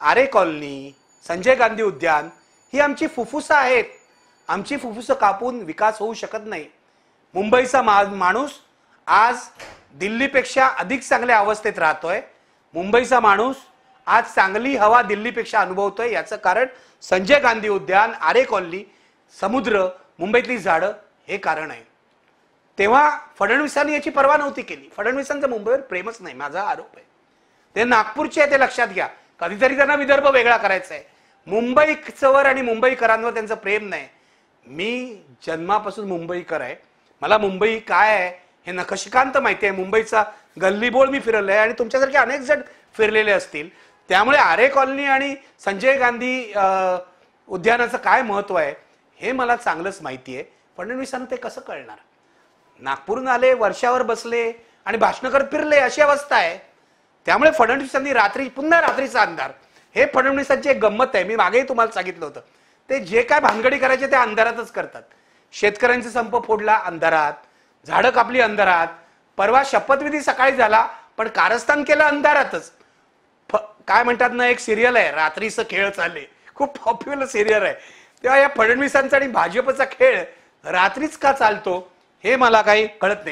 आरे colony Sanjay Gandhi उद्यान ही आमची फुफ्फुसं आहेत आमची फुफ्फुसं कापून विकास होऊ शकत नाही मुंबईचा मा माणूस आज दिल्लीपेक्षा अधिक चांगल्या अवस्थेत राहतोय मुंबईचा माणूस आज चांगली हवा दिल्लीपेक्षा अनुभवतोय याचं कारण संजय गांधी उद्यान आरे कॉलनी समुद्र मुंबईतली झाडं हे कारण आहे तेव्हा फडणवीसांनी याची पर्वा नव्हती केली फडणवीसांचं मुंबईवर प्रेमच नाही माझा आरोप आहे ते नागपूरचे आहे ते लक्षात घ्या कधीतरी त्यांना विदर्भ वेगळा करायचा आहे मुंबईचवर आणि मुंबईकरांवर त्यांचं प्रेम नाही मी जन्मापासून मुंबईकर आहे मला मुंबई काय आहे हे नखशिकांत माहिती आहे मुंबईचा गल्लीबोळ मी फिरलो आहे आणि तुमच्यासारखे अनेक जण फिरलेले असतील त्यामुळे आरे कॉलनी आणि संजय गांधी उद्यानाचं काय महत्त्व आहे हे मला चांगलंच माहिती आहे फडणवीसांना ते कसं कळणार नागपूरून आले वर्षावर बसले आणि भाषणगर करत फिरले अशी अवस्था आहे त्यामुळे फडणवीसांनी रात्री पुन्हा रात्रीचा अंधार हे फडणवीसांची एक गंमत आहे मी मागेही तुम्हाला सांगितलं होतं ते जे काय भानगडी करायचे ते अंधारातच करतात शेतकऱ्यांचा संप फोडला अंधारात झाडं कापली अंधारात परवा शपथविधी सकाळी झाला पण कारस्थान केलं अंधारातच काय म्हणतात ना एक सिरियल आहे रात्रीचं खेळ चालले खूप पॉप्युलर सिरियल आहे तेव्हा या फडणवीसांचा आणि भाजपचा खेळ रात्रीच का चालतो हे मला काही कळत नाही